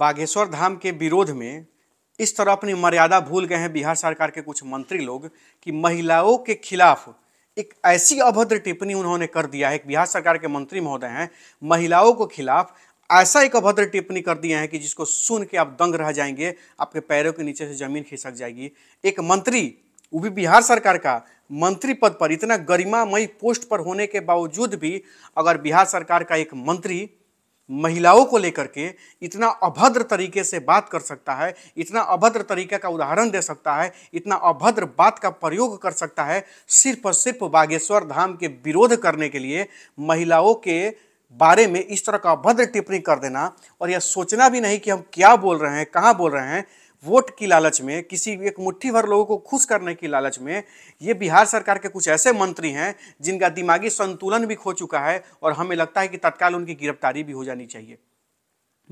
बागेश्वर धाम के विरोध में इस तरह अपनी मर्यादा भूल गए हैं बिहार सरकार के कुछ मंत्री लोग कि महिलाओं के खिलाफ एक ऐसी अभद्र टिप्पणी उन्होंने कर दिया है बिहार सरकार के मंत्री महोदय हैं महिलाओं के खिलाफ ऐसा एक अभद्र टिप्पणी कर दिया है कि जिसको सुन के आप दंग रह जाएंगे आपके पैरों के नीचे से जमीन खिसक जाएगी एक मंत्री वो भी बिहार सरकार का मंत्री पद पर इतना गरिमामयी पोस्ट पर होने के बावजूद भी अगर बिहार सरकार का एक मंत्री महिलाओं को लेकर के इतना अभद्र तरीके से बात कर सकता है इतना अभद्र तरीके का उदाहरण दे सकता है इतना अभद्र बात का प्रयोग कर सकता है सिर्फ और सिर्फ बागेश्वर धाम के विरोध करने के लिए महिलाओं के बारे में इस तरह का अभद्र टिप्पणी कर देना और यह सोचना भी नहीं कि हम क्या बोल रहे हैं कहाँ बोल रहे हैं वोट की लालच में किसी एक मुट्ठी भर लोगों को खुश करने की लालच में ये बिहार सरकार के कुछ ऐसे मंत्री हैं जिनका दिमागी संतुलन भी खो चुका है और हमें लगता है कि तत्काल उनकी गिरफ्तारी भी हो जानी चाहिए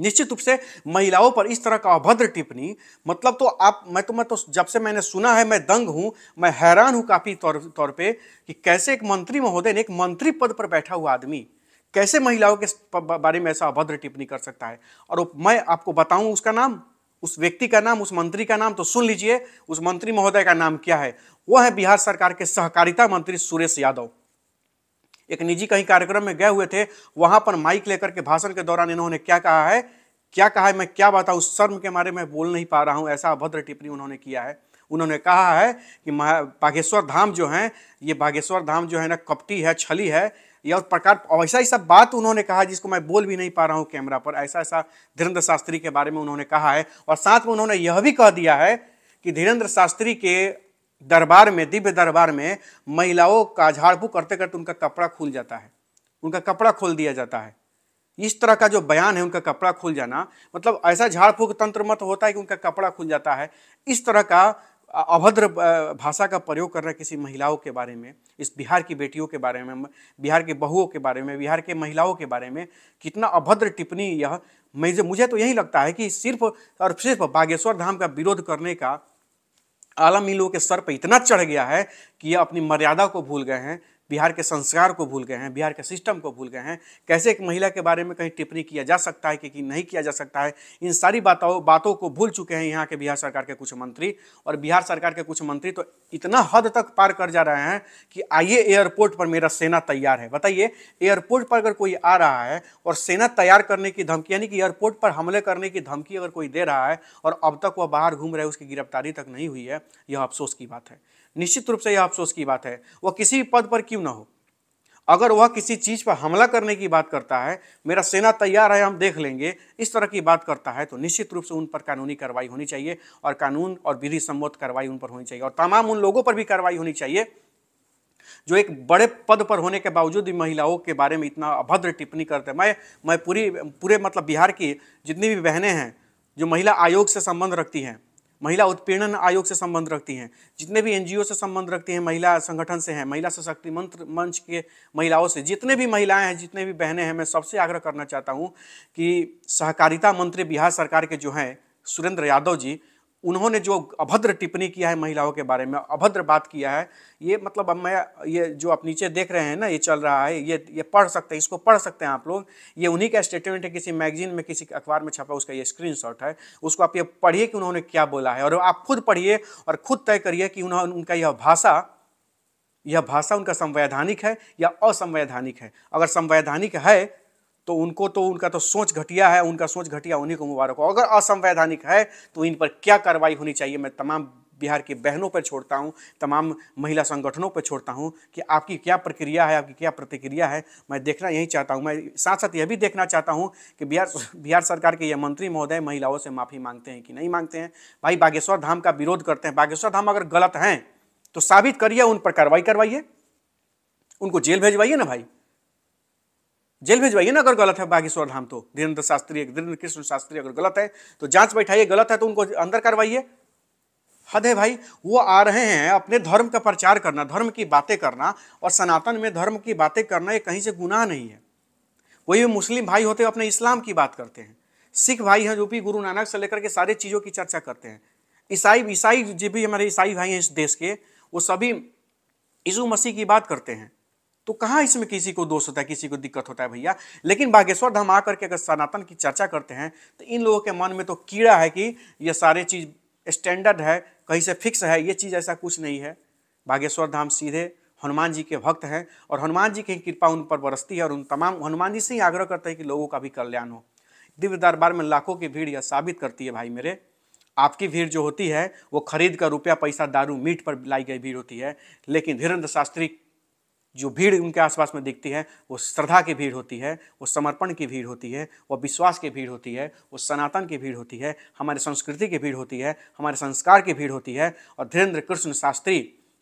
निश्चित रूप से महिलाओं पर इस तरह का अभद्र टिप्पणी मतलब तो आप मैं तो मैं तो जब से मैंने सुना है मैं दंग हूं मैं हैरान हूं काफ़ी तौर तौर पे कि कैसे एक मंत्री महोदय ने एक मंत्री पद पर बैठा हुआ आदमी कैसे महिलाओं के बारे में ऐसा अभद्र टिप्पणी कर सकता है और मैं आपको बताऊं उसका नाम उस व्यक्ति का नाम उस मंत्री का नाम तो सुन लीजिए उस मंत्री महोदय का नाम क्या है वह है बिहार सरकार के सहकारिता मंत्री सुरेश यादव एक निजी कहीं कार्यक्रम में गए हुए थे वहां पर माइक लेकर के भाषण के दौरान इन्होंने क्या कहा है क्या कहा है मैं क्या बताऊं शर्म के मारे में बोल नहीं पा रहा हूं ऐसा अभद्र टिप्पणी उन्होंने किया है उन्होंने कहा है कि बागेश्वर धाम जो है ये बागेश्वर धाम जो है ना कपटी है छली है या प्रकार ऐसा ऐसा बात उन्होंने कहा जिसको मैं बोल भी नहीं पा रहा हूँ कैमरा पर ऐसा ऐसा धीरेन्द्र शास्त्री के बारे में उन्होंने कहा है और साथ में उन्होंने यह भी कह दिया है कि धीरेन्द्र शास्त्री के दरबार में दिव्य दरबार में महिलाओं का झाड़फूँ करते करते उनका कपड़ा खुल जाता है उनका कपड़ा खोल दिया जाता है इस तरह का जो बयान है उनका कपड़ा खुल जाना मतलब ऐसा झाड़ फूक तंत्र मत होता है कि उनका कपड़ा खुल जाता है इस तरह का अभद्र भाषा का प्रयोग कर रहे किसी महिलाओं के बारे में इस बिहार की बेटियों के बारे में बिहार के बहुओं के बारे में बिहार के महिलाओं के बारे में कितना अभद्र टिप्पणी यह मुझे मुझे तो यही लगता है कि सिर्फ और सिर्फ बागेश्वर धाम का विरोध करने का आलम इन लोगों के सर पर इतना चढ़ गया है कि यह अपनी मर्यादा को भूल गए हैं बिहार के संस्कार को भूल गए हैं बिहार के सिस्टम को भूल गए हैं कैसे एक महिला के बारे में कहीं टिप्पणी किया जा सकता है कि नहीं किया जा सकता है इन सारी बातों बातों को भूल चुके हैं यहाँ के बिहार सरकार के कुछ मंत्री और बिहार सरकार के कुछ मंत्री तो इतना हद तक पार कर जा रहे हैं कि आइए एयरपोर्ट पर मेरा सेना तैयार है बताइए एयरपोर्ट पर अगर कोई आ रहा है और सेना तैयार करने की धमकी यानी कि एयरपोर्ट पर हमले करने की धमकी अगर कोई दे रहा है और अब तक वह बाहर घूम रहे उसकी गिरफ्तारी तक नहीं हुई है यह अफसोस की बात है निश्चित रूप से यह अफसोस की बात है वह किसी भी पद पर क्यों ना हो अगर वह किसी चीज़ पर हमला करने की बात करता है मेरा सेना तैयार है हम देख लेंगे इस तरह की बात करता है तो निश्चित रूप से उन पर कानूनी कार्रवाई होनी चाहिए और कानून और विधि सम्मत कार्रवाई उन पर होनी चाहिए और तमाम उन लोगों पर भी कार्रवाई होनी चाहिए जो एक बड़े पद पर होने के बावजूद भी महिलाओं के बारे में इतना अभद्र टिप्पणी करते हैं मैं मैं पूरी पूरे मतलब बिहार की जितनी भी बहनें हैं जो महिला आयोग से संबंध रखती हैं महिला उत्पीड़न आयोग से संबंध रखती हैं जितने भी एनजीओ से संबंध रखती हैं महिला संगठन से हैं महिला सशक्ति मंत्र मंच के महिलाओं से जितने भी महिलाएं हैं जितने भी बहनें हैं मैं सबसे आग्रह करना चाहता हूं कि सहकारिता मंत्री बिहार सरकार के जो हैं सुरेंद्र यादव जी उन्होंने जो अभद्र टिप्पणी किया है महिलाओं के बारे में अभद्र बात किया है ये मतलब अब मैं ये जो आप नीचे देख रहे हैं ना ये चल रहा है ये ये पढ़ सकते हैं इसको पढ़ सकते हैं आप लोग ये उन्हीं का स्टेटमेंट है किसी मैगजीन में किसी अखबार में छपा उसका ये स्क्रीन है उसको आप ये पढ़िए कि उन्होंने क्या बोला है और आप खुद पढ़िए और खुद तय करिए कि उन्होंने उनका यह भाषा यह भाषा उनका संवैधानिक है या असंवैधानिक है अगर संवैधानिक है तो उनको तो उनका तो सोच घटिया है उनका सोच घटिया उन्हीं को मुबारक हो अगर असंवैधानिक है तो इन पर क्या कार्रवाई होनी चाहिए मैं तमाम बिहार की बहनों पर छोड़ता हूँ तमाम महिला संगठनों पर छोड़ता हूँ कि आपकी क्या प्रक्रिया है आपकी क्या प्रतिक्रिया है मैं देखना यही चाहता हूँ मैं साथ साथ यह भी देखना चाहता हूँ कि बिहार बिहार सरकार के ये मंत्री महोदय महिलाओं से माफ़ी मांगते हैं कि नहीं मांगते हैं भाई बागेश्वर धाम का विरोध करते हैं बागेश्वर धाम अगर गलत हैं तो साबित करिए उन पर कार्रवाई करवाइए उनको जेल भेजवाइए ना भाई जेल भेजवाइए ना अगर गलत है बागेश्वर धाम तो धीरेन्द्र शास्त्री धीरेन्द्र कृष्ण शास्त्री अगर गलत है तो जांच बैठाइए गलत है तो उनको अंदर करवाइए हद है भाई वो आ रहे हैं अपने धर्म का प्रचार करना धर्म की बातें करना और सनातन में धर्म की बातें करना ये कहीं से गुनाह नहीं है कोई भी मुस्लिम भाई होते हैं अपने इस्लाम की बात करते हैं सिख भाई हैं जो भी गुरु नानक से लेकर के सारे चीज़ों की चर्चा करते हैं ईसाई ईसाई जो भी हमारे ईसाई भाई हैं इस देश के वो सभी यीशु मसीह की बात करते हैं तो कहाँ इसमें किसी को दोष होता है किसी को दिक्कत होता है भैया लेकिन बागेश्वर धाम आकर के अगर सनातन की चर्चा करते हैं तो इन लोगों के मन में तो कीड़ा है कि ये सारे चीज़ स्टैंडर्ड है कहीं से फिक्स है ये चीज़ ऐसा कुछ नहीं है बागेश्वर धाम सीधे हनुमान जी के भक्त हैं और हनुमान जी की कृपा उन पर बरसती है और उन तमाम हनुमान जी से ही आग्रह करते हैं कि लोगों का भी कल्याण हो दिव्य दरबार में लाखों की भीड़ यह साबित करती है भाई मेरे आपकी भीड़ जो होती है वो खरीद कर रुपया पैसा दारू मीट पर लाई गई भीड़ होती है लेकिन धीरेन्द्र शास्त्री जो भीड़ उनके आसपास में दिखती है वो श्रद्धा की भीड़ होती है वो समर्पण की भीड़ होती है वो विश्वास की भीड़ होती है वो सनातन की भीड़ होती है हमारे संस्कृति की भीड़ होती है हमारे संस्कार की भीड़ होती है और धीरेन्द्र कृष्ण शास्त्री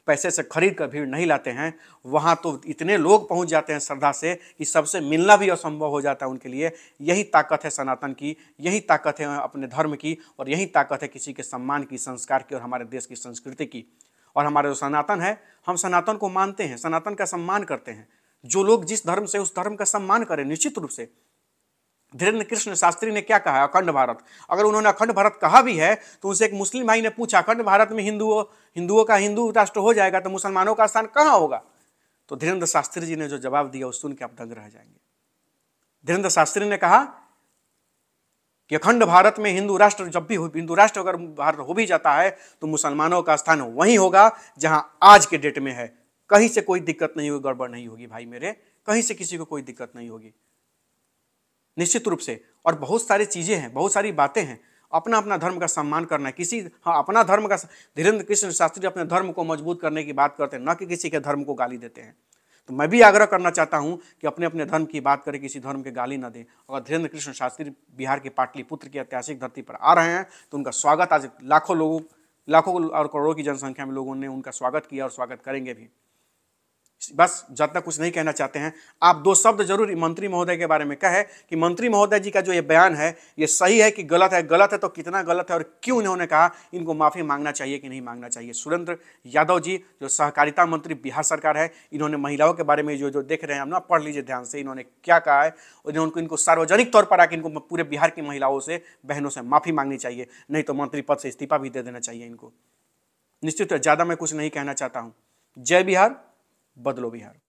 पैसे से खरीद कर भीड़ नहीं लाते हैं वहाँ तो इतने लोग पहुँच जाते हैं श्रद्धा से कि सबसे मिलना भी असंभव हो जाता है उनके लिए यही ताकत है सनातन की यही ताकत है अपने धर्म की और यही ताकत है किसी के सम्मान की संस्कार की और हमारे देश की संस्कृति की और हमारा जो सनातन है हम सनातन को मानते हैं सनातन का सम्मान करते हैं जो लोग जिस धर्म से उस धर्म का सम्मान करें निश्चित रूप से धीरेन्द्र कृष्ण शास्त्री ने क्या कहा अखंड भारत अगर उन्होंने अखंड भारत कहा भी है तो उनसे एक मुस्लिम भाई ने पूछा अखंड भारत में हिंदुओं हिंदुओं का हिंदू राष्ट्र हो जाएगा तो मुसलमानों का स्थान कहाँ होगा तो धीरेन्द्र शास्त्री जी ने जो जवाब दिया वो सुन के आप दंग रह जाएंगे धीरेन्द्र शास्त्री ने कहा कि अखंड भारत में हिंदू राष्ट्र जब भी हिंदू राष्ट्र अगर भारत हो भी जाता है तो मुसलमानों का स्थान वही होगा जहां आज के डेट में है कहीं से कोई दिक्कत नहीं होगी गड़बड़ नहीं होगी भाई मेरे कहीं से किसी को कोई दिक्कत नहीं होगी निश्चित रूप से और बहुत सारी चीज़ें हैं बहुत सारी बातें हैं अपना अपना धर्म का सम्मान करना है किसी हाँ अपना धर्म का धीरेन्द्र कृष्ण शास्त्री अपने धर्म को मजबूत करने की बात करते हैं न कि किसी के धर्म को गाली देते हैं तो मैं भी आग्रह करना चाहता हूँ कि अपने अपने धर्म की बात करें किसी धर्म के गाली ना दें अगर धीरेन्द्र कृष्ण शास्त्री बिहार के पाटलिपुत्र की ऐतिहासिक धरती पर आ रहे हैं तो उनका स्वागत आज लाखों लोगों लाखों और करोड़ों की जनसंख्या में लोगों ने उनका स्वागत किया और स्वागत करेंगे भी बस ज़्यादा कुछ नहीं कहना चाहते हैं आप दो शब्द जरूर मंत्री महोदय के बारे में कहे कि मंत्री महोदय जी का जो ये बयान है ये सही है कि गलत है गलत है तो कितना गलत है और क्यों इन्होंने कहा इनको माफ़ी मांगना चाहिए कि नहीं मांगना चाहिए सुरेंद्र यादव जी जो सहकारिता मंत्री बिहार सरकार है इन्होंने महिलाओं के बारे में जो जो देख रहे हैं हम ना पढ़ लीजिए ध्यान से इन्होंने क्या कहा है और इन्होंने इनको सार्वजनिक तौर पर आकर इनको पूरे बिहार की महिलाओं से बहनों से माफ़ी मांगनी चाहिए नहीं तो मंत्री पद से इस्तीफा भी दे देना चाहिए इनको निश्चित ज़्यादा मैं कुछ नहीं कहना चाहता हूँ जय बिहार बदलो बिहार